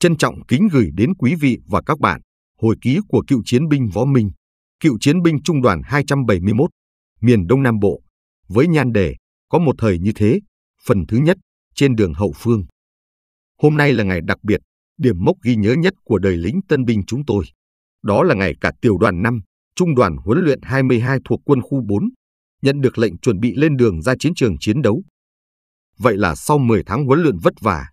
Trân trọng kính gửi đến quý vị và các bạn hồi ký của cựu chiến binh Võ Minh, cựu chiến binh Trung đoàn 271, miền Đông Nam Bộ, với nhan đề Có một thời như thế, phần thứ nhất, trên đường hậu phương. Hôm nay là ngày đặc biệt, điểm mốc ghi nhớ nhất của đời lính tân binh chúng tôi. Đó là ngày cả tiểu đoàn 5, trung đoàn huấn luyện 22 thuộc quân khu 4, nhận được lệnh chuẩn bị lên đường ra chiến trường chiến đấu. Vậy là sau 10 tháng huấn luyện vất vả,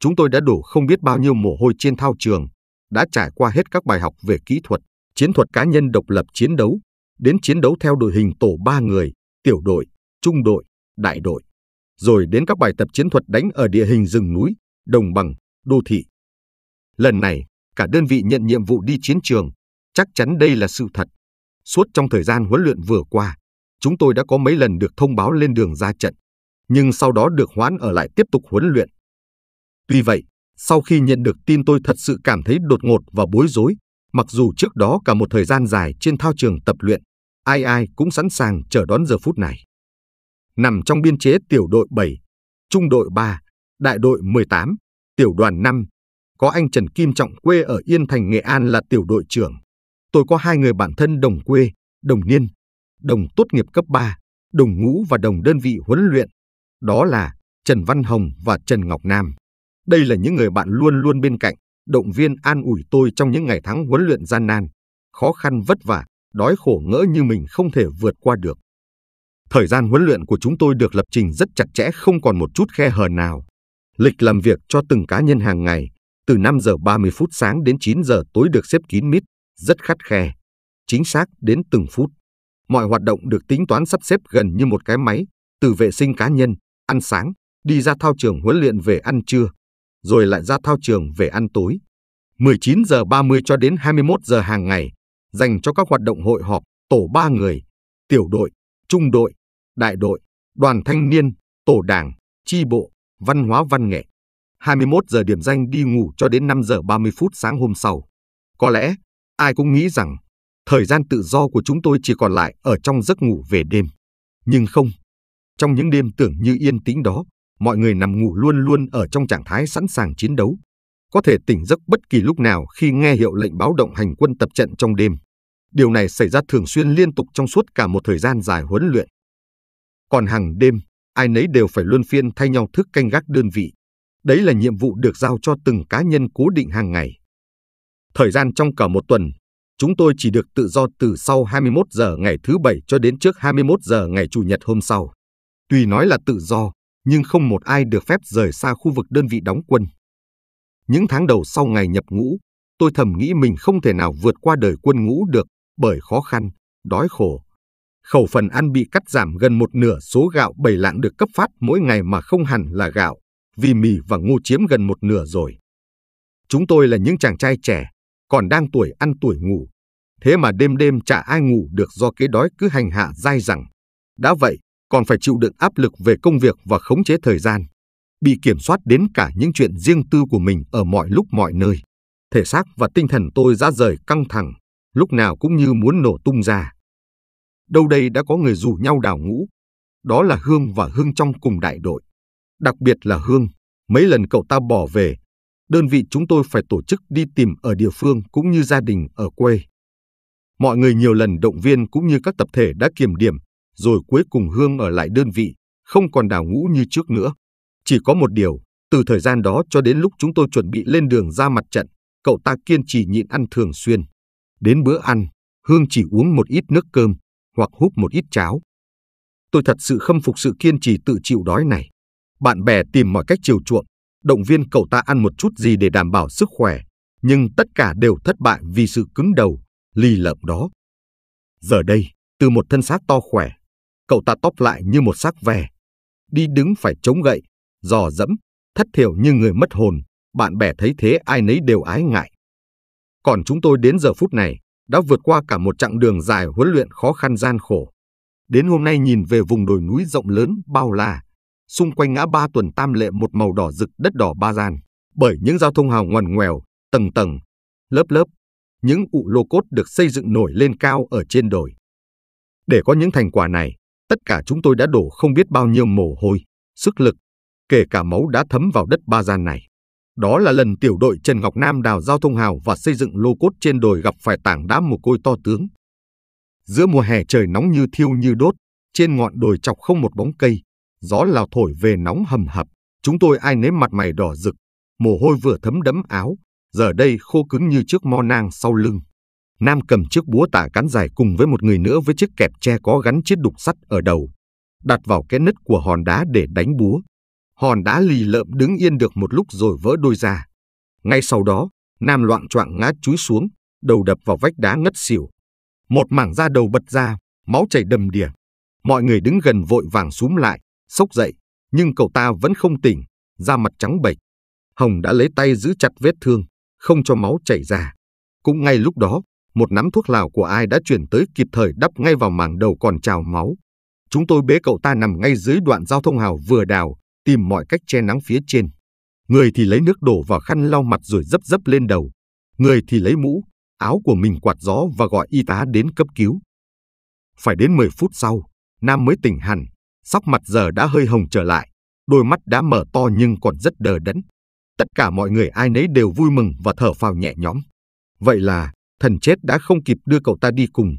Chúng tôi đã đổ không biết bao nhiêu mồ hôi trên thao trường, đã trải qua hết các bài học về kỹ thuật, chiến thuật cá nhân độc lập chiến đấu, đến chiến đấu theo đội hình tổ 3 người, tiểu đội, trung đội, đại đội, rồi đến các bài tập chiến thuật đánh ở địa hình rừng núi, đồng bằng, đô thị. Lần này, cả đơn vị nhận nhiệm vụ đi chiến trường, chắc chắn đây là sự thật. Suốt trong thời gian huấn luyện vừa qua, chúng tôi đã có mấy lần được thông báo lên đường ra trận, nhưng sau đó được hoãn ở lại tiếp tục huấn luyện. Tuy vậy, sau khi nhận được tin tôi thật sự cảm thấy đột ngột và bối rối, mặc dù trước đó cả một thời gian dài trên thao trường tập luyện, ai ai cũng sẵn sàng chờ đón giờ phút này. Nằm trong biên chế tiểu đội 7, trung đội 3, đại đội 18, tiểu đoàn 5, có anh Trần Kim Trọng quê ở Yên Thành Nghệ An là tiểu đội trưởng. Tôi có hai người bạn thân đồng quê, đồng niên, đồng tốt nghiệp cấp 3, đồng ngũ và đồng đơn vị huấn luyện. Đó là Trần Văn Hồng và Trần Ngọc Nam. Đây là những người bạn luôn luôn bên cạnh, động viên an ủi tôi trong những ngày tháng huấn luyện gian nan, khó khăn vất vả, đói khổ ngỡ như mình không thể vượt qua được. Thời gian huấn luyện của chúng tôi được lập trình rất chặt chẽ không còn một chút khe hở nào. Lịch làm việc cho từng cá nhân hàng ngày, từ 5 giờ 30 phút sáng đến 9 giờ tối được xếp kín mít, rất khắt khe, chính xác đến từng phút. Mọi hoạt động được tính toán sắp xếp gần như một cái máy, từ vệ sinh cá nhân, ăn sáng, đi ra thao trường huấn luyện về ăn trưa, rồi lại ra thao trường về ăn tối. 19 giờ 30 cho đến 21 giờ hàng ngày, dành cho các hoạt động hội họp, tổ ba người, tiểu đội, trung đội, đại đội, đoàn thanh niên, tổ đảng, chi bộ, văn hóa văn nghệ. 21 giờ điểm danh đi ngủ cho đến 5 giờ 30 phút sáng hôm sau. Có lẽ, ai cũng nghĩ rằng, thời gian tự do của chúng tôi chỉ còn lại ở trong giấc ngủ về đêm. Nhưng không, trong những đêm tưởng như yên tĩnh đó, mọi người nằm ngủ luôn luôn ở trong trạng thái sẵn sàng chiến đấu, có thể tỉnh giấc bất kỳ lúc nào khi nghe hiệu lệnh báo động hành quân tập trận trong đêm. Điều này xảy ra thường xuyên liên tục trong suốt cả một thời gian dài huấn luyện. Còn hàng đêm, ai nấy đều phải luân phiên thay nhau thức canh gác đơn vị. Đấy là nhiệm vụ được giao cho từng cá nhân cố định hàng ngày. Thời gian trong cả một tuần, chúng tôi chỉ được tự do từ sau 21 giờ ngày thứ bảy cho đến trước 21 giờ ngày chủ nhật hôm sau. Tuy nói là tự do, nhưng không một ai được phép rời xa khu vực đơn vị đóng quân. Những tháng đầu sau ngày nhập ngũ, tôi thầm nghĩ mình không thể nào vượt qua đời quân ngũ được bởi khó khăn, đói khổ. Khẩu phần ăn bị cắt giảm gần một nửa số gạo bảy lạng được cấp phát mỗi ngày mà không hẳn là gạo, vì mì và ngô chiếm gần một nửa rồi. Chúng tôi là những chàng trai trẻ, còn đang tuổi ăn tuổi ngủ. Thế mà đêm đêm chả ai ngủ được do cái đói cứ hành hạ dai dẳng. Đã vậy, còn phải chịu đựng áp lực về công việc và khống chế thời gian, bị kiểm soát đến cả những chuyện riêng tư của mình ở mọi lúc mọi nơi. Thể xác và tinh thần tôi ra rời căng thẳng, lúc nào cũng như muốn nổ tung ra. Đâu đây đã có người rủ nhau đào ngũ, đó là Hương và Hương trong cùng đại đội. Đặc biệt là Hương, mấy lần cậu ta bỏ về, đơn vị chúng tôi phải tổ chức đi tìm ở địa phương cũng như gia đình ở quê. Mọi người nhiều lần động viên cũng như các tập thể đã kiểm điểm rồi cuối cùng Hương ở lại đơn vị, không còn đào ngũ như trước nữa. Chỉ có một điều, từ thời gian đó cho đến lúc chúng tôi chuẩn bị lên đường ra mặt trận, cậu ta kiên trì nhịn ăn thường xuyên. Đến bữa ăn, Hương chỉ uống một ít nước cơm hoặc hút một ít cháo. Tôi thật sự khâm phục sự kiên trì tự chịu đói này. Bạn bè tìm mọi cách chiều chuộng, động viên cậu ta ăn một chút gì để đảm bảo sức khỏe, nhưng tất cả đều thất bại vì sự cứng đầu, lì lợm đó. Giờ đây, từ một thân xác to khỏe, Cậu ta tóp lại như một xác ve. Đi đứng phải chống gậy, dò dẫm, thất thiểu như người mất hồn. Bạn bè thấy thế ai nấy đều ái ngại. Còn chúng tôi đến giờ phút này đã vượt qua cả một chặng đường dài huấn luyện khó khăn gian khổ. Đến hôm nay nhìn về vùng đồi núi rộng lớn bao la, xung quanh ngã ba tuần tam lệ một màu đỏ rực đất đỏ ba gian, bởi những giao thông hào ngoằn ngoèo, tầng tầng, lớp lớp, những ụ lô cốt được xây dựng nổi lên cao ở trên đồi. Để có những thành quả này, Tất cả chúng tôi đã đổ không biết bao nhiêu mồ hôi, sức lực, kể cả máu đã thấm vào đất ba gian này. Đó là lần tiểu đội Trần Ngọc Nam đào giao thông hào và xây dựng lô cốt trên đồi gặp phải tảng đá mồ côi to tướng. Giữa mùa hè trời nóng như thiêu như đốt, trên ngọn đồi chọc không một bóng cây, gió lào thổi về nóng hầm hập, chúng tôi ai nếm mặt mày đỏ rực, mồ hôi vừa thấm đẫm áo, giờ đây khô cứng như trước mo nang sau lưng. Nam cầm chiếc búa tả cán dài cùng với một người nữa với chiếc kẹp tre có gắn chiếc đục sắt ở đầu, đặt vào cái nứt của hòn đá để đánh búa. Hòn đá lì lợm đứng yên được một lúc rồi vỡ đôi ra. Ngay sau đó, Nam loạn choạng ngã chúi xuống, đầu đập vào vách đá ngất xỉu. Một mảng da đầu bật ra, máu chảy đầm đìa. Mọi người đứng gần vội vàng súm lại, sốc dậy, nhưng cậu ta vẫn không tỉnh, da mặt trắng bệch. Hồng đã lấy tay giữ chặt vết thương, không cho máu chảy ra. Cũng ngay lúc đó, một nắm thuốc lào của ai đã chuyển tới kịp thời đắp ngay vào màng đầu còn trào máu. Chúng tôi bế cậu ta nằm ngay dưới đoạn giao thông hào vừa đào, tìm mọi cách che nắng phía trên. Người thì lấy nước đổ vào khăn lau mặt rồi dấp dấp lên đầu. Người thì lấy mũ, áo của mình quạt gió và gọi y tá đến cấp cứu. Phải đến 10 phút sau, Nam mới tỉnh hẳn, sắc mặt giờ đã hơi hồng trở lại, đôi mắt đã mở to nhưng còn rất đờ đẫn. Tất cả mọi người ai nấy đều vui mừng và thở phào nhẹ nhõm. Vậy là thần chết đã không kịp đưa cậu ta đi cùng.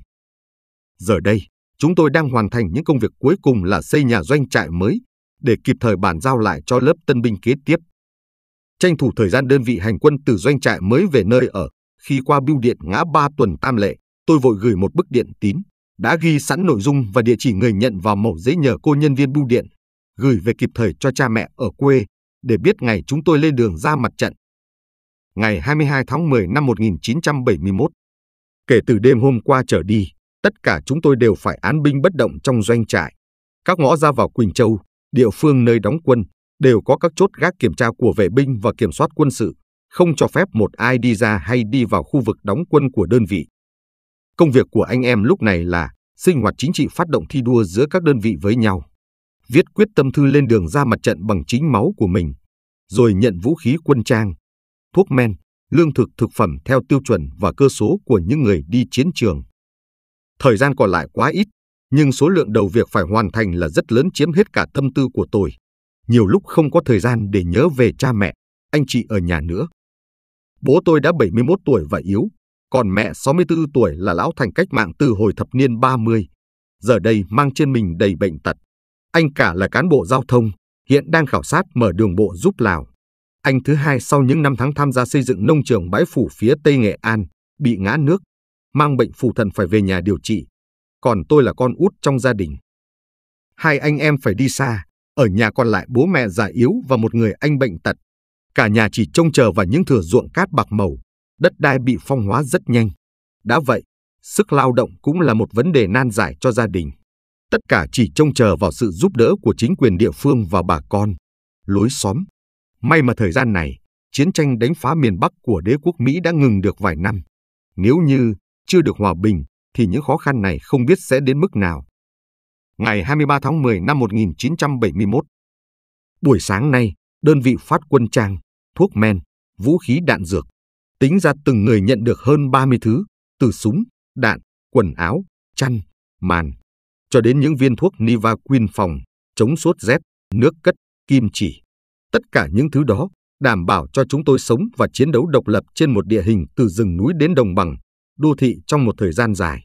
Giờ đây, chúng tôi đang hoàn thành những công việc cuối cùng là xây nhà doanh trại mới để kịp thời bàn giao lại cho lớp tân binh kế tiếp. Tranh thủ thời gian đơn vị hành quân từ doanh trại mới về nơi ở, khi qua bưu điện ngã ba tuần Tam Lệ, tôi vội gửi một bức điện tín, đã ghi sẵn nội dung và địa chỉ người nhận vào mẫu giấy nhờ cô nhân viên bưu điện, gửi về kịp thời cho cha mẹ ở quê để biết ngày chúng tôi lên đường ra mặt trận ngày 22 tháng 10 năm 1971. Kể từ đêm hôm qua trở đi, tất cả chúng tôi đều phải án binh bất động trong doanh trại. Các ngõ ra vào Quỳnh Châu, địa phương nơi đóng quân, đều có các chốt gác kiểm tra của vệ binh và kiểm soát quân sự, không cho phép một ai đi ra hay đi vào khu vực đóng quân của đơn vị. Công việc của anh em lúc này là sinh hoạt chính trị phát động thi đua giữa các đơn vị với nhau, viết quyết tâm thư lên đường ra mặt trận bằng chính máu của mình, rồi nhận vũ khí quân trang, thuốc men, lương thực thực phẩm theo tiêu chuẩn và cơ số của những người đi chiến trường. Thời gian còn lại quá ít, nhưng số lượng đầu việc phải hoàn thành là rất lớn chiếm hết cả tâm tư của tôi. Nhiều lúc không có thời gian để nhớ về cha mẹ, anh chị ở nhà nữa. Bố tôi đã 71 tuổi và yếu, còn mẹ 64 tuổi là lão thành cách mạng từ hồi thập niên 30. Giờ đây mang trên mình đầy bệnh tật. Anh cả là cán bộ giao thông, hiện đang khảo sát mở đường bộ giúp Lào anh thứ hai sau những năm tháng tham gia xây dựng nông trường bãi phủ phía Tây Nghệ An, bị ngã nước, mang bệnh phù thận phải về nhà điều trị. Còn tôi là con út trong gia đình. Hai anh em phải đi xa, ở nhà còn lại bố mẹ già yếu và một người anh bệnh tật. Cả nhà chỉ trông chờ vào những thửa ruộng cát bạc màu, đất đai bị phong hóa rất nhanh. Đã vậy, sức lao động cũng là một vấn đề nan giải cho gia đình. Tất cả chỉ trông chờ vào sự giúp đỡ của chính quyền địa phương và bà con, lối xóm. May mà thời gian này, chiến tranh đánh phá miền Bắc của đế quốc Mỹ đã ngừng được vài năm. Nếu như chưa được hòa bình, thì những khó khăn này không biết sẽ đến mức nào. Ngày 23 tháng 10 năm 1971, buổi sáng nay, đơn vị phát quân trang, thuốc men, vũ khí đạn dược. Tính ra từng người nhận được hơn 30 thứ, từ súng, đạn, quần áo, chăn, màn, cho đến những viên thuốc Nivaquin phòng, chống sốt rét, nước cất, kim chỉ. Tất cả những thứ đó đảm bảo cho chúng tôi sống và chiến đấu độc lập trên một địa hình từ rừng núi đến đồng bằng, đô thị trong một thời gian dài.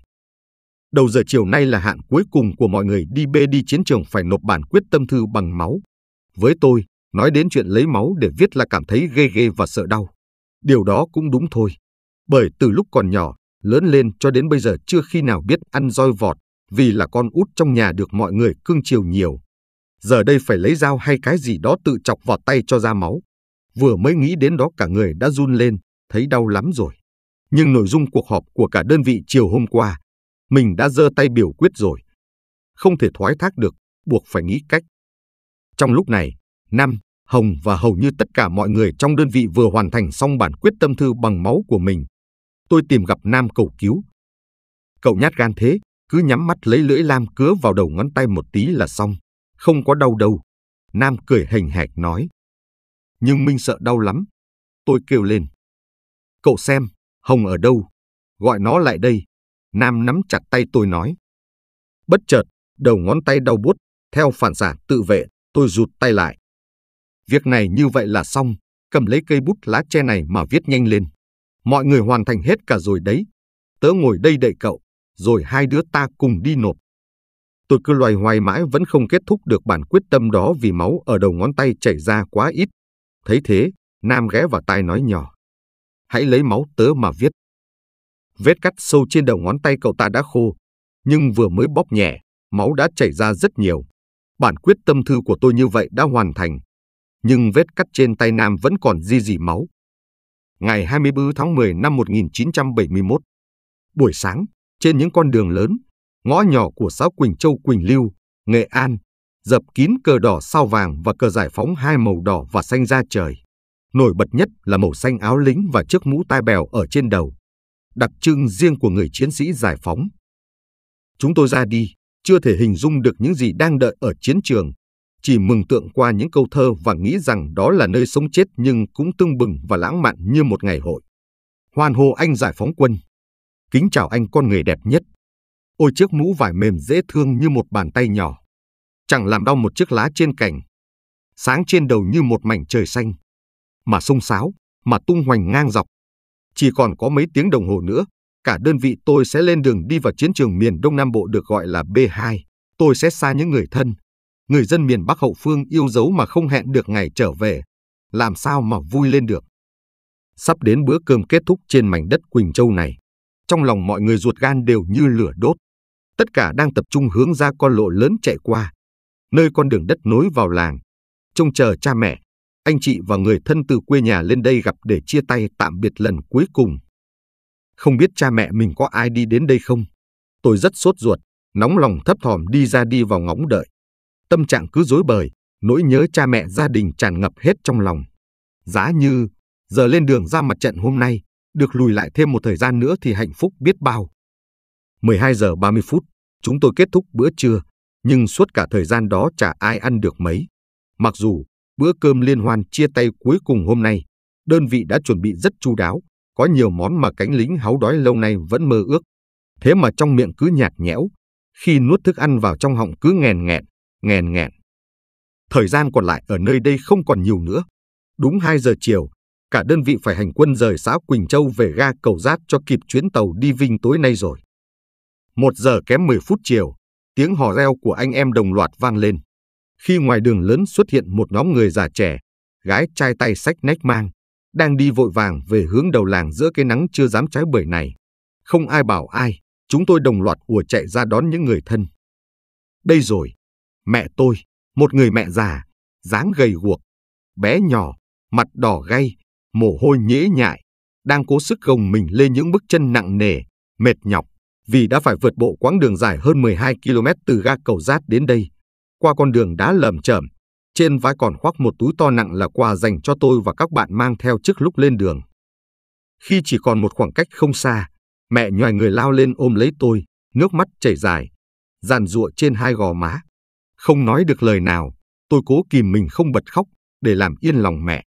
Đầu giờ chiều nay là hạn cuối cùng của mọi người đi bê đi chiến trường phải nộp bản quyết tâm thư bằng máu. Với tôi, nói đến chuyện lấy máu để viết là cảm thấy ghê ghê và sợ đau. Điều đó cũng đúng thôi. Bởi từ lúc còn nhỏ, lớn lên cho đến bây giờ chưa khi nào biết ăn roi vọt, vì là con út trong nhà được mọi người cưng chiều nhiều, giờ đây phải lấy dao hay cái gì đó tự chọc vào tay cho ra máu. Vừa mới nghĩ đến đó cả người đã run lên, thấy đau lắm rồi. Nhưng nội dung cuộc họp của cả đơn vị chiều hôm qua, mình đã giơ tay biểu quyết rồi. Không thể thoái thác được, buộc phải nghĩ cách. Trong lúc này, Nam, Hồng và hầu như tất cả mọi người trong đơn vị vừa hoàn thành xong bản quyết tâm thư bằng máu của mình. Tôi tìm gặp Nam cầu cứu. Cậu nhát gan thế, cứ nhắm mắt lấy lưỡi lam cứa vào đầu ngón tay một tí là xong không có đau đâu. Nam cười hình hạch nói. Nhưng Minh sợ đau lắm. Tôi kêu lên. Cậu xem, Hồng ở đâu? Gọi nó lại đây. Nam nắm chặt tay tôi nói. Bất chợt, đầu ngón tay đau bút. theo phản xạ tự vệ, tôi rụt tay lại. Việc này như vậy là xong, cầm lấy cây bút lá tre này mà viết nhanh lên. Mọi người hoàn thành hết cả rồi đấy. Tớ ngồi đây đợi cậu, rồi hai đứa ta cùng đi nộp. Tôi cứ loay hoay mãi vẫn không kết thúc được bản quyết tâm đó vì máu ở đầu ngón tay chảy ra quá ít. Thấy thế, Nam ghé vào tai nói nhỏ. Hãy lấy máu tớ mà viết. Vết cắt sâu trên đầu ngón tay cậu ta đã khô, nhưng vừa mới bóp nhẹ, máu đã chảy ra rất nhiều. Bản quyết tâm thư của tôi như vậy đã hoàn thành, nhưng vết cắt trên tay Nam vẫn còn di dì máu. Ngày 24 tháng 10 năm 1971, buổi sáng, trên những con đường lớn, ngõ nhỏ của xã Quỳnh Châu Quỳnh Lưu, Nghệ An, dập kín cờ đỏ sao vàng và cờ giải phóng hai màu đỏ và xanh ra trời. Nổi bật nhất là màu xanh áo lính và chiếc mũ tai bèo ở trên đầu, đặc trưng riêng của người chiến sĩ giải phóng. Chúng tôi ra đi, chưa thể hình dung được những gì đang đợi ở chiến trường, chỉ mừng tượng qua những câu thơ và nghĩ rằng đó là nơi sống chết nhưng cũng tưng bừng và lãng mạn như một ngày hội. Hoan hô anh giải phóng quân. Kính chào anh con người đẹp nhất. Ôi chiếc mũ vải mềm dễ thương như một bàn tay nhỏ. Chẳng làm đau một chiếc lá trên cành. Sáng trên đầu như một mảnh trời xanh. Mà sông sáo, mà tung hoành ngang dọc. Chỉ còn có mấy tiếng đồng hồ nữa, cả đơn vị tôi sẽ lên đường đi vào chiến trường miền Đông Nam Bộ được gọi là B2. Tôi sẽ xa những người thân, người dân miền Bắc hậu phương yêu dấu mà không hẹn được ngày trở về. Làm sao mà vui lên được. Sắp đến bữa cơm kết thúc trên mảnh đất Quỳnh Châu này trong lòng mọi người ruột gan đều như lửa đốt. Tất cả đang tập trung hướng ra con lộ lớn chạy qua, nơi con đường đất nối vào làng. Trông chờ cha mẹ, anh chị và người thân từ quê nhà lên đây gặp để chia tay tạm biệt lần cuối cùng. Không biết cha mẹ mình có ai đi đến đây không? Tôi rất sốt ruột, nóng lòng thấp thỏm đi ra đi vào ngóng đợi. Tâm trạng cứ rối bời, nỗi nhớ cha mẹ gia đình tràn ngập hết trong lòng. Giá như, giờ lên đường ra mặt trận hôm nay, được lùi lại thêm một thời gian nữa thì hạnh phúc biết bao. 12 giờ 30 phút, chúng tôi kết thúc bữa trưa, nhưng suốt cả thời gian đó chả ai ăn được mấy. Mặc dù bữa cơm liên hoan chia tay cuối cùng hôm nay, đơn vị đã chuẩn bị rất chu đáo, có nhiều món mà cánh lính háu đói lâu nay vẫn mơ ước. Thế mà trong miệng cứ nhạt nhẽo, khi nuốt thức ăn vào trong họng cứ nghèn nghẹn, nghèn nghẹn. Thời gian còn lại ở nơi đây không còn nhiều nữa. Đúng 2 giờ chiều, cả đơn vị phải hành quân rời xã Quỳnh Châu về ga Cầu Giát cho kịp chuyến tàu đi Vinh tối nay rồi. Một giờ kém 10 phút chiều, tiếng hò reo của anh em đồng loạt vang lên. Khi ngoài đường lớn xuất hiện một nhóm người già trẻ, gái trai tay sách nách mang, đang đi vội vàng về hướng đầu làng giữa cái nắng chưa dám trái bưởi này. Không ai bảo ai, chúng tôi đồng loạt ùa chạy ra đón những người thân. Đây rồi, mẹ tôi, một người mẹ già, dáng gầy guộc, bé nhỏ, mặt đỏ gay, mồ hôi nhễ nhại, đang cố sức gồng mình lên những bước chân nặng nề, mệt nhọc vì đã phải vượt bộ quãng đường dài hơn 12 km từ ga cầu rát đến đây, qua con đường đá lởm chởm. Trên vai còn khoác một túi to nặng là quà dành cho tôi và các bạn mang theo trước lúc lên đường. Khi chỉ còn một khoảng cách không xa, mẹ nhòi người lao lên ôm lấy tôi, nước mắt chảy dài, giàn rụa trên hai gò má. Không nói được lời nào, tôi cố kìm mình không bật khóc để làm yên lòng mẹ.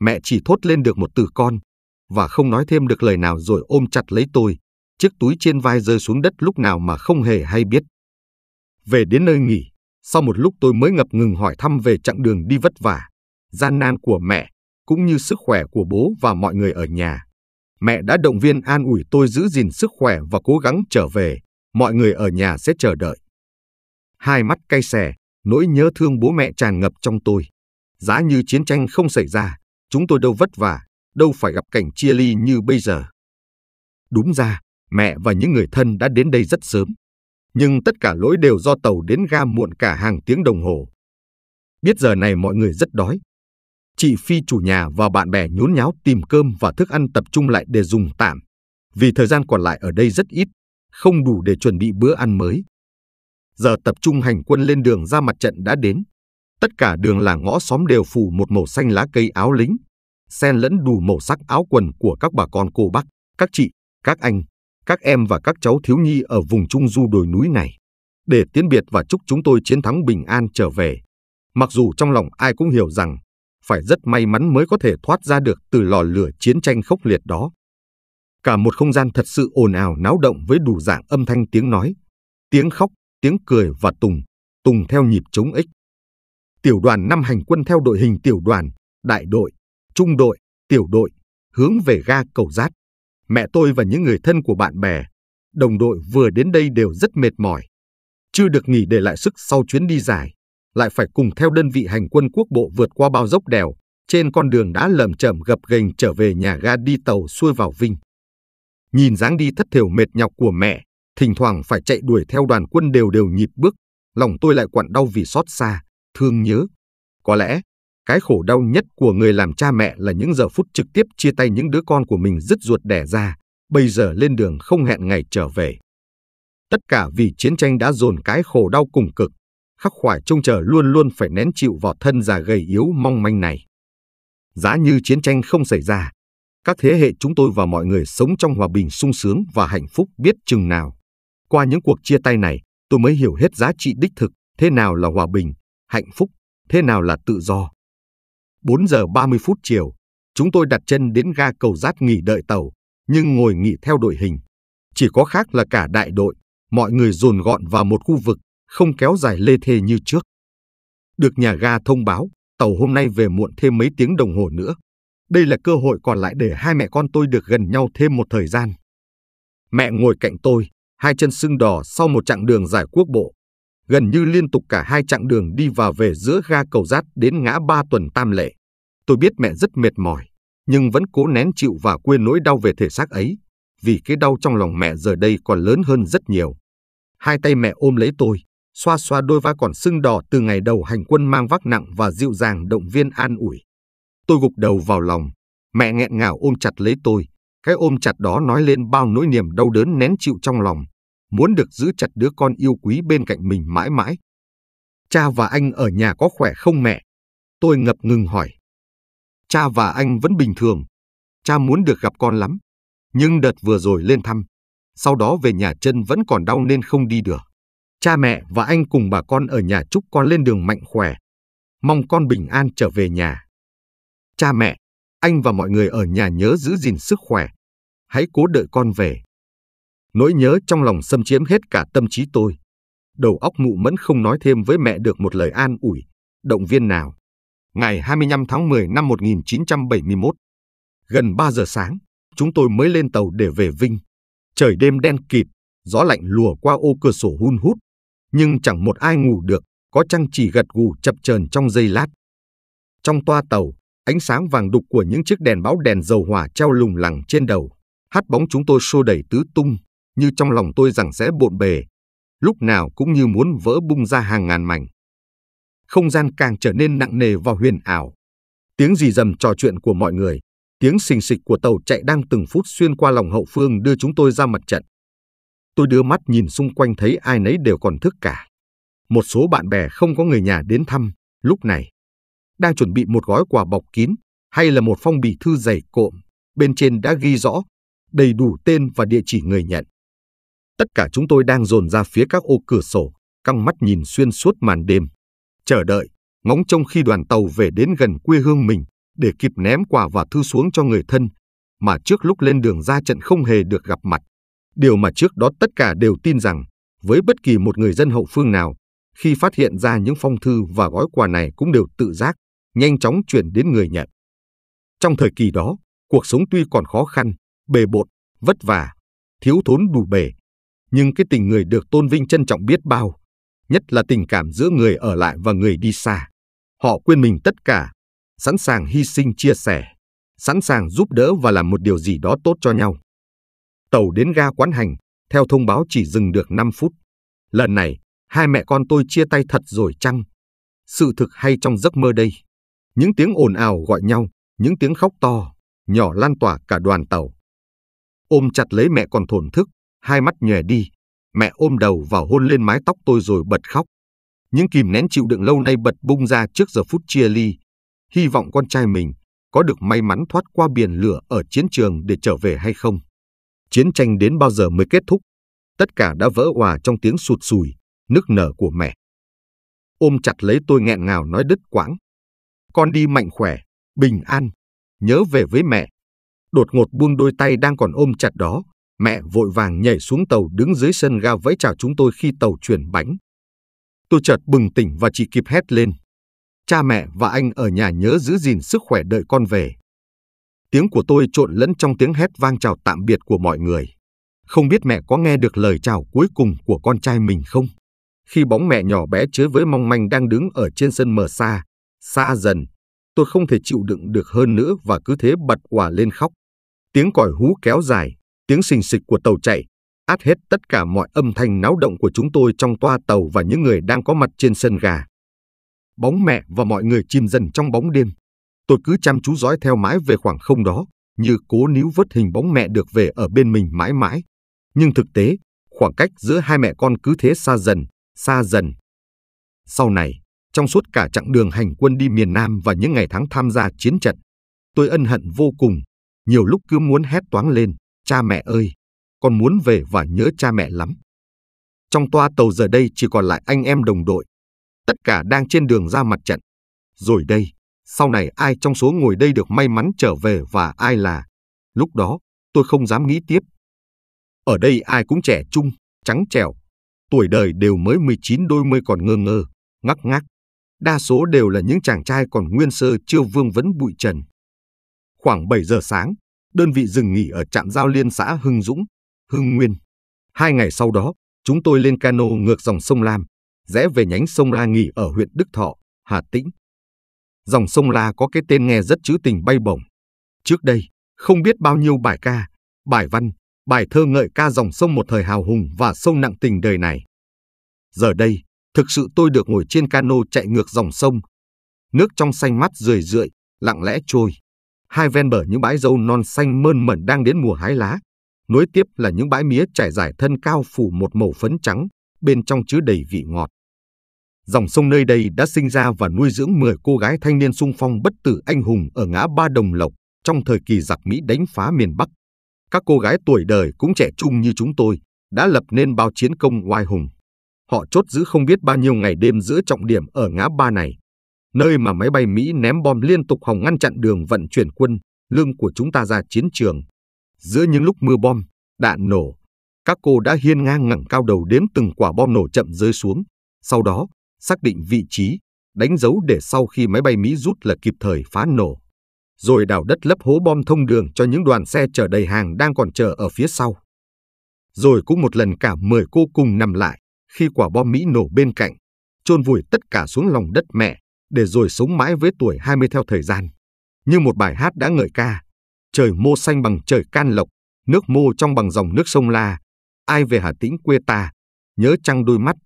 Mẹ chỉ thốt lên được một từ con, và không nói thêm được lời nào rồi ôm chặt lấy tôi. Chiếc túi trên vai rơi xuống đất lúc nào mà không hề hay biết. Về đến nơi nghỉ, sau một lúc tôi mới ngập ngừng hỏi thăm về chặng đường đi vất vả, gian nan của mẹ, cũng như sức khỏe của bố và mọi người ở nhà. Mẹ đã động viên an ủi tôi giữ gìn sức khỏe và cố gắng trở về, mọi người ở nhà sẽ chờ đợi. Hai mắt cay xè, nỗi nhớ thương bố mẹ tràn ngập trong tôi. Giá như chiến tranh không xảy ra, Chúng tôi đâu vất vả, đâu phải gặp cảnh chia ly như bây giờ. Đúng ra, mẹ và những người thân đã đến đây rất sớm. Nhưng tất cả lỗi đều do tàu đến ga muộn cả hàng tiếng đồng hồ. Biết giờ này mọi người rất đói. Chị Phi chủ nhà và bạn bè nhốn nháo tìm cơm và thức ăn tập trung lại để dùng tạm. Vì thời gian còn lại ở đây rất ít, không đủ để chuẩn bị bữa ăn mới. Giờ tập trung hành quân lên đường ra mặt trận đã đến. Tất cả đường làng ngõ xóm đều phủ một màu xanh lá cây áo lính, xen lẫn đủ màu sắc áo quần của các bà con cô bác, các chị, các anh, các em và các cháu thiếu nhi ở vùng trung du đồi núi này, để tiến biệt và chúc chúng tôi chiến thắng bình an trở về. Mặc dù trong lòng ai cũng hiểu rằng, phải rất may mắn mới có thể thoát ra được từ lò lửa chiến tranh khốc liệt đó. Cả một không gian thật sự ồn ào náo động với đủ dạng âm thanh tiếng nói, tiếng khóc, tiếng cười và tùng, tùng theo nhịp chống ích tiểu đoàn 5 hành quân theo đội hình tiểu đoàn, đại đội, trung đội, tiểu đội, hướng về ga cầu rát. Mẹ tôi và những người thân của bạn bè, đồng đội vừa đến đây đều rất mệt mỏi. Chưa được nghỉ để lại sức sau chuyến đi dài, lại phải cùng theo đơn vị hành quân quốc bộ vượt qua bao dốc đèo, trên con đường đã lầm chởm gập ghềnh trở về nhà ga đi tàu xuôi vào Vinh. Nhìn dáng đi thất thểu mệt nhọc của mẹ, thỉnh thoảng phải chạy đuổi theo đoàn quân đều đều nhịp bước, lòng tôi lại quặn đau vì xót xa thương nhớ. Có lẽ, cái khổ đau nhất của người làm cha mẹ là những giờ phút trực tiếp chia tay những đứa con của mình dứt ruột đẻ ra, bây giờ lên đường không hẹn ngày trở về. Tất cả vì chiến tranh đã dồn cái khổ đau cùng cực, khắc khoải trông chờ luôn luôn phải nén chịu vào thân già gầy yếu mong manh này. Giá như chiến tranh không xảy ra, các thế hệ chúng tôi và mọi người sống trong hòa bình sung sướng và hạnh phúc biết chừng nào. Qua những cuộc chia tay này, tôi mới hiểu hết giá trị đích thực, thế nào là hòa bình, hạnh phúc, thế nào là tự do. 4 giờ 30 phút chiều, chúng tôi đặt chân đến ga cầu rát nghỉ đợi tàu, nhưng ngồi nghỉ theo đội hình. Chỉ có khác là cả đại đội, mọi người dồn gọn vào một khu vực, không kéo dài lê thê như trước. Được nhà ga thông báo, tàu hôm nay về muộn thêm mấy tiếng đồng hồ nữa. Đây là cơ hội còn lại để hai mẹ con tôi được gần nhau thêm một thời gian. Mẹ ngồi cạnh tôi, hai chân sưng đỏ sau một chặng đường dài quốc bộ, gần như liên tục cả hai chặng đường đi và về giữa ga cầu rát đến ngã ba tuần tam lệ. Tôi biết mẹ rất mệt mỏi, nhưng vẫn cố nén chịu và quên nỗi đau về thể xác ấy, vì cái đau trong lòng mẹ giờ đây còn lớn hơn rất nhiều. Hai tay mẹ ôm lấy tôi, xoa xoa đôi vai còn sưng đỏ từ ngày đầu hành quân mang vác nặng và dịu dàng động viên an ủi. Tôi gục đầu vào lòng, mẹ nghẹn ngào ôm chặt lấy tôi, cái ôm chặt đó nói lên bao nỗi niềm đau đớn nén chịu trong lòng muốn được giữ chặt đứa con yêu quý bên cạnh mình mãi mãi. Cha và anh ở nhà có khỏe không mẹ? Tôi ngập ngừng hỏi. Cha và anh vẫn bình thường. Cha muốn được gặp con lắm. Nhưng đợt vừa rồi lên thăm, sau đó về nhà chân vẫn còn đau nên không đi được. Cha mẹ và anh cùng bà con ở nhà chúc con lên đường mạnh khỏe. Mong con bình an trở về nhà. Cha mẹ, anh và mọi người ở nhà nhớ giữ gìn sức khỏe. Hãy cố đợi con về. Nỗi nhớ trong lòng xâm chiếm hết cả tâm trí tôi. Đầu óc mụ mẫn không nói thêm với mẹ được một lời an ủi, động viên nào. Ngày 25 tháng 10 năm 1971, gần 3 giờ sáng, chúng tôi mới lên tàu để về Vinh. Trời đêm đen kịt, gió lạnh lùa qua ô cửa sổ hun hút, nhưng chẳng một ai ngủ được, có chăng chỉ gật gù chập chờn trong giây lát. Trong toa tàu, ánh sáng vàng đục của những chiếc đèn báo đèn dầu hỏa treo lủng lẳng trên đầu, hắt bóng chúng tôi xô đẩy tứ tung, như trong lòng tôi rằng sẽ bộn bề, lúc nào cũng như muốn vỡ bung ra hàng ngàn mảnh. Không gian càng trở nên nặng nề và huyền ảo. Tiếng gì rầm trò chuyện của mọi người, tiếng xình xịch của tàu chạy đang từng phút xuyên qua lòng hậu phương đưa chúng tôi ra mặt trận. Tôi đưa mắt nhìn xung quanh thấy ai nấy đều còn thức cả. Một số bạn bè không có người nhà đến thăm, lúc này đang chuẩn bị một gói quà bọc kín hay là một phong bì thư dày cộm, bên trên đã ghi rõ đầy đủ tên và địa chỉ người nhận. Tất cả chúng tôi đang dồn ra phía các ô cửa sổ, căng mắt nhìn xuyên suốt màn đêm. Chờ đợi, ngóng trông khi đoàn tàu về đến gần quê hương mình để kịp ném quà và thư xuống cho người thân, mà trước lúc lên đường ra trận không hề được gặp mặt. Điều mà trước đó tất cả đều tin rằng, với bất kỳ một người dân hậu phương nào, khi phát hiện ra những phong thư và gói quà này cũng đều tự giác, nhanh chóng chuyển đến người nhận. Trong thời kỳ đó, cuộc sống tuy còn khó khăn, bề bộn, vất vả, thiếu thốn đủ bề, nhưng cái tình người được tôn vinh trân trọng biết bao, nhất là tình cảm giữa người ở lại và người đi xa. Họ quên mình tất cả, sẵn sàng hy sinh chia sẻ, sẵn sàng giúp đỡ và làm một điều gì đó tốt cho nhau. Tàu đến ga quán hành, theo thông báo chỉ dừng được 5 phút. Lần này, hai mẹ con tôi chia tay thật rồi chăng? Sự thực hay trong giấc mơ đây? Những tiếng ồn ào gọi nhau, những tiếng khóc to, nhỏ lan tỏa cả đoàn tàu. Ôm chặt lấy mẹ còn thổn thức, hai mắt nhòe đi. Mẹ ôm đầu và hôn lên mái tóc tôi rồi bật khóc. Những kìm nén chịu đựng lâu nay bật bung ra trước giờ phút chia ly. Hy vọng con trai mình có được may mắn thoát qua biển lửa ở chiến trường để trở về hay không. Chiến tranh đến bao giờ mới kết thúc? Tất cả đã vỡ hòa trong tiếng sụt sùi, nức nở của mẹ. Ôm chặt lấy tôi nghẹn ngào nói đứt quãng. Con đi mạnh khỏe, bình an, nhớ về với mẹ. Đột ngột buông đôi tay đang còn ôm chặt đó, Mẹ vội vàng nhảy xuống tàu đứng dưới sân ga vẫy chào chúng tôi khi tàu chuyển bánh. Tôi chợt bừng tỉnh và chỉ kịp hét lên. Cha mẹ và anh ở nhà nhớ giữ gìn sức khỏe đợi con về. Tiếng của tôi trộn lẫn trong tiếng hét vang chào tạm biệt của mọi người. Không biết mẹ có nghe được lời chào cuối cùng của con trai mình không? Khi bóng mẹ nhỏ bé chứa với mong manh đang đứng ở trên sân mờ xa, xa dần, tôi không thể chịu đựng được hơn nữa và cứ thế bật quả lên khóc. Tiếng còi hú kéo dài, tiếng xình xịch của tàu chạy, át hết tất cả mọi âm thanh náo động của chúng tôi trong toa tàu và những người đang có mặt trên sân gà. Bóng mẹ và mọi người chìm dần trong bóng đêm. Tôi cứ chăm chú dõi theo mãi về khoảng không đó, như cố níu vớt hình bóng mẹ được về ở bên mình mãi mãi. Nhưng thực tế, khoảng cách giữa hai mẹ con cứ thế xa dần, xa dần. Sau này, trong suốt cả chặng đường hành quân đi miền Nam và những ngày tháng tham gia chiến trận, tôi ân hận vô cùng, nhiều lúc cứ muốn hét toáng lên, cha mẹ ơi, con muốn về và nhớ cha mẹ lắm. Trong toa tàu giờ đây chỉ còn lại anh em đồng đội. Tất cả đang trên đường ra mặt trận. Rồi đây, sau này ai trong số ngồi đây được may mắn trở về và ai là. Lúc đó, tôi không dám nghĩ tiếp. Ở đây ai cũng trẻ trung, trắng trẻo. Tuổi đời đều mới 19 đôi mươi còn ngơ ngơ, ngắc ngác. Đa số đều là những chàng trai còn nguyên sơ chưa vương vấn bụi trần. Khoảng 7 giờ sáng, đơn vị dừng nghỉ ở trạm giao liên xã Hưng Dũng, Hưng Nguyên. Hai ngày sau đó, chúng tôi lên cano ngược dòng sông Lam, rẽ về nhánh sông La nghỉ ở huyện Đức Thọ, Hà Tĩnh. Dòng sông La có cái tên nghe rất trữ tình bay bổng. Trước đây, không biết bao nhiêu bài ca, bài văn, bài thơ ngợi ca dòng sông một thời hào hùng và sông nặng tình đời này. Giờ đây, thực sự tôi được ngồi trên cano chạy ngược dòng sông. Nước trong xanh mắt rười rượi, lặng lẽ trôi hai ven bờ những bãi dâu non xanh mơn mẩn đang đến mùa hái lá. Nối tiếp là những bãi mía trải dài thân cao phủ một màu phấn trắng, bên trong chứa đầy vị ngọt. Dòng sông nơi đây đã sinh ra và nuôi dưỡng 10 cô gái thanh niên sung phong bất tử anh hùng ở ngã Ba Đồng Lộc trong thời kỳ giặc Mỹ đánh phá miền Bắc. Các cô gái tuổi đời cũng trẻ trung như chúng tôi, đã lập nên bao chiến công oai hùng. Họ chốt giữ không biết bao nhiêu ngày đêm giữa trọng điểm ở ngã ba này, nơi mà máy bay Mỹ ném bom liên tục hòng ngăn chặn đường vận chuyển quân, lương của chúng ta ra chiến trường. Giữa những lúc mưa bom, đạn nổ, các cô đã hiên ngang ngẩng cao đầu đếm từng quả bom nổ chậm rơi xuống, sau đó xác định vị trí, đánh dấu để sau khi máy bay Mỹ rút là kịp thời phá nổ, rồi đào đất lấp hố bom thông đường cho những đoàn xe chở đầy hàng đang còn chờ ở phía sau. Rồi cũng một lần cả 10 cô cùng nằm lại khi quả bom Mỹ nổ bên cạnh, chôn vùi tất cả xuống lòng đất mẹ để rồi sống mãi với tuổi 20 theo thời gian. Như một bài hát đã ngợi ca, trời mô xanh bằng trời can lộc, nước mô trong bằng dòng nước sông La, ai về Hà Tĩnh quê ta, nhớ trăng đôi mắt,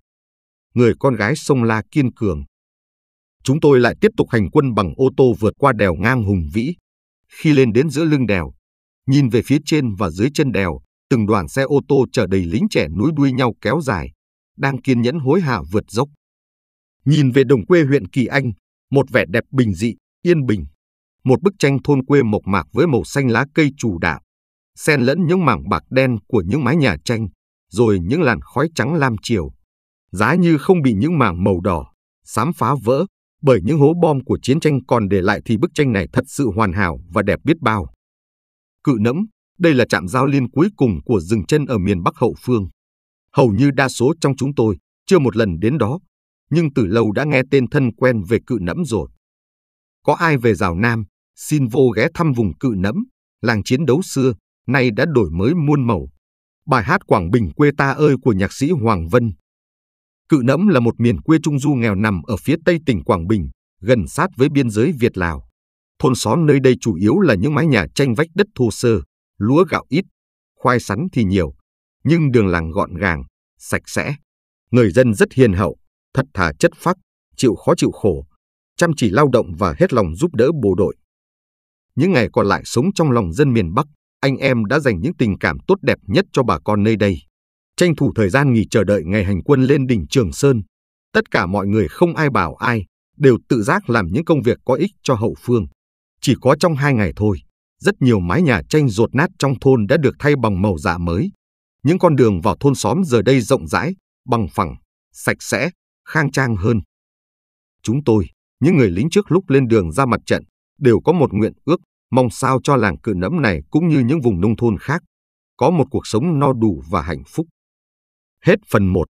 người con gái sông La kiên cường. Chúng tôi lại tiếp tục hành quân bằng ô tô vượt qua đèo ngang hùng vĩ. Khi lên đến giữa lưng đèo, nhìn về phía trên và dưới chân đèo, từng đoàn xe ô tô chở đầy lính trẻ núi đuôi nhau kéo dài, đang kiên nhẫn hối hả vượt dốc. Nhìn về đồng quê huyện Kỳ Anh, một vẻ đẹp bình dị, yên bình. Một bức tranh thôn quê mộc mạc với màu xanh lá cây trù đạo, xen lẫn những mảng bạc đen của những mái nhà tranh, rồi những làn khói trắng lam chiều. Giá như không bị những mảng màu đỏ, xám phá vỡ, bởi những hố bom của chiến tranh còn để lại thì bức tranh này thật sự hoàn hảo và đẹp biết bao. Cự nẫm, đây là trạm giao liên cuối cùng của rừng chân ở miền Bắc Hậu Phương. Hầu như đa số trong chúng tôi chưa một lần đến đó nhưng từ lâu đã nghe tên thân quen về cự nẫm rồi. Có ai về rào Nam, xin vô ghé thăm vùng cự nẫm, làng chiến đấu xưa, nay đã đổi mới muôn màu. Bài hát Quảng Bình quê ta ơi của nhạc sĩ Hoàng Vân. Cự nẫm là một miền quê trung du nghèo nằm ở phía tây tỉnh Quảng Bình, gần sát với biên giới Việt-Lào. Thôn xóm nơi đây chủ yếu là những mái nhà tranh vách đất thô sơ, lúa gạo ít, khoai sắn thì nhiều, nhưng đường làng gọn gàng, sạch sẽ. Người dân rất hiền hậu, thật thà chất phác, chịu khó chịu khổ, chăm chỉ lao động và hết lòng giúp đỡ bộ đội. Những ngày còn lại sống trong lòng dân miền Bắc, anh em đã dành những tình cảm tốt đẹp nhất cho bà con nơi đây. Tranh thủ thời gian nghỉ chờ đợi ngày hành quân lên đỉnh Trường Sơn, tất cả mọi người không ai bảo ai, đều tự giác làm những công việc có ích cho hậu phương. Chỉ có trong hai ngày thôi, rất nhiều mái nhà tranh rột nát trong thôn đã được thay bằng màu dạ mới. Những con đường vào thôn xóm giờ đây rộng rãi, bằng phẳng, sạch sẽ, khang trang hơn. Chúng tôi, những người lính trước lúc lên đường ra mặt trận, đều có một nguyện ước, mong sao cho làng cự nấm này cũng như những vùng nông thôn khác, có một cuộc sống no đủ và hạnh phúc. Hết phần 1